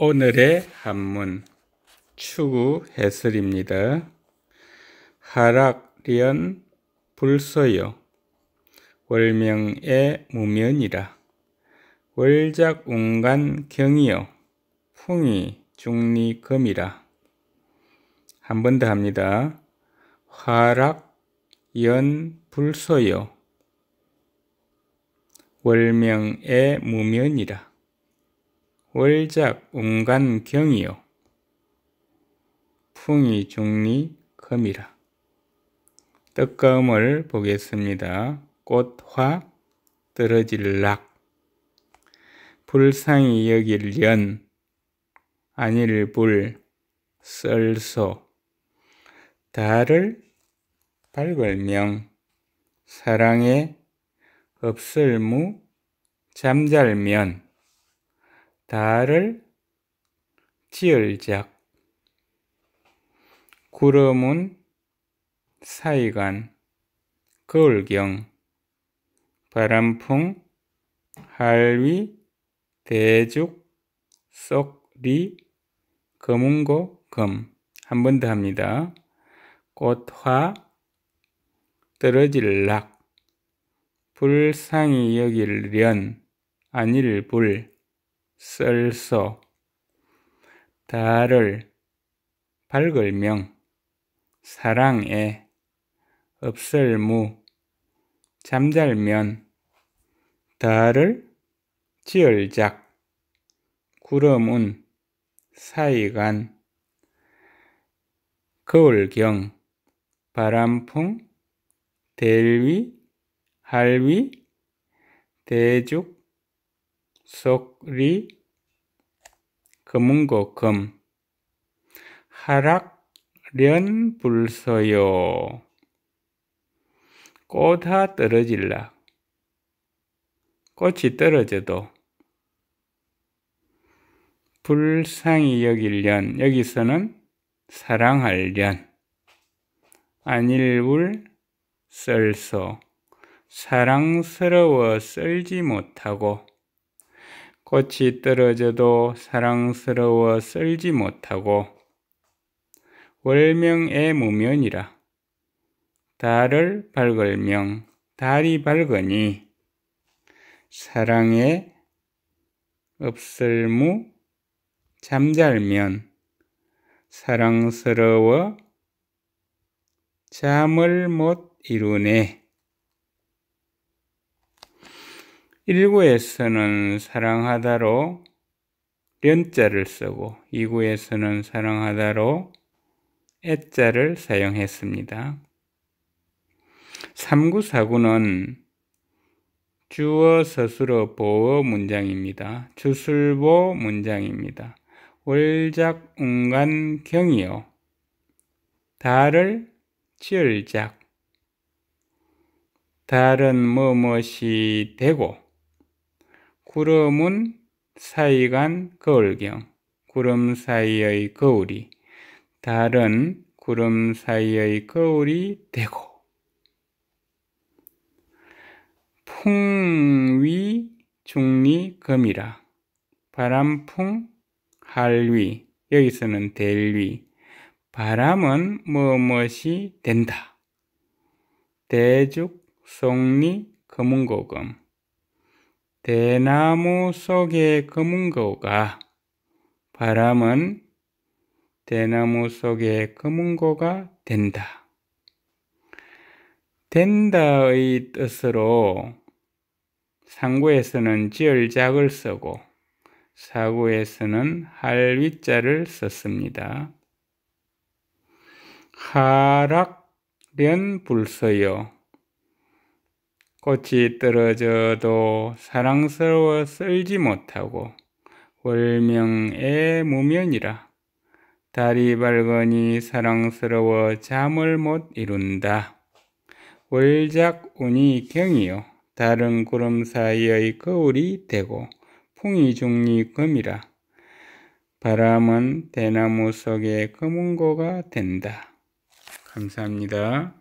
오늘의 한문 추구 해설입니다. 하락리불소요 월명의 무면이라 월작 운간 경이요 풍이 중리금이라 한 번 더 합니다. 하락연불소요 월명의 무면이라 월작 음간경이요. 풍이 중리 금이라. 떡검을 보겠습니다. 꽃화 떨어질 락 불상이 여길 연 안일불 썰소 달을 발걸명 사랑의 없을무 잠잘면 달을 지을작 구름은 사이간 거울경 바람풍 할위 대죽 쏙리 검은고 검한번 더 합니다. 꽃화 떨어질 락 불상이 여길련 아닐불 썰소, 달을, 발을명 사랑에, 없을 무 잠잘면, 달을, 지을작, 구름운, 사이간, 거울경, 바람풍, 대위, 할위, 대죽, 속리 금은고금 하락련 불서요 꽃하 떨어질라 꽃이 떨어져도 불상이 여길련 여기서는 사랑할련 안일울 썰소 사랑스러워 썰지 못하고 꽃이 떨어져도 사랑스러워 쓸지 못하고 월명의 무면이라 달을 밝을명 달이 밝으니 사랑에 없을무 잠잘면 사랑스러워 잠을 못 이루네 1구에서는 사랑하다로 련자를 쓰고 2구에서는 사랑하다로 애자를 사용했습니다. 3구, 4구는 주어 스스로 보어 문장입니다. 주술보 문장입니다. 월작, 운간, 경이요. 달을 지을작. 달은 뭐뭇이 되고 구름은 사이간 거울경, 구름 사이의 거울이 다른 구름 사이의 거울이 되고 풍위 중리금이라 바람풍 할위 여기서는 될위 바람은 뭐뭇이 된다 대죽 송리 금은고금 대나무 속의 검은고가 바람은 대나무 속의 검은고가 된다. 된다의 뜻으로 상구에서는 지을작을 쓰고 사구에서는 할 위자를 썼습니다. 하락련 불서요. 꽃이 떨어져도 사랑스러워 쓸지 못하고 월명의 무면이라 달이 밝으니 사랑스러워 잠을 못 이룬다. 월작운이 경이요 다른 구름 사이의 거울이 되고 풍이 중리 금이라 바람은 대나무 속의 검은고가 된다. 감사합니다.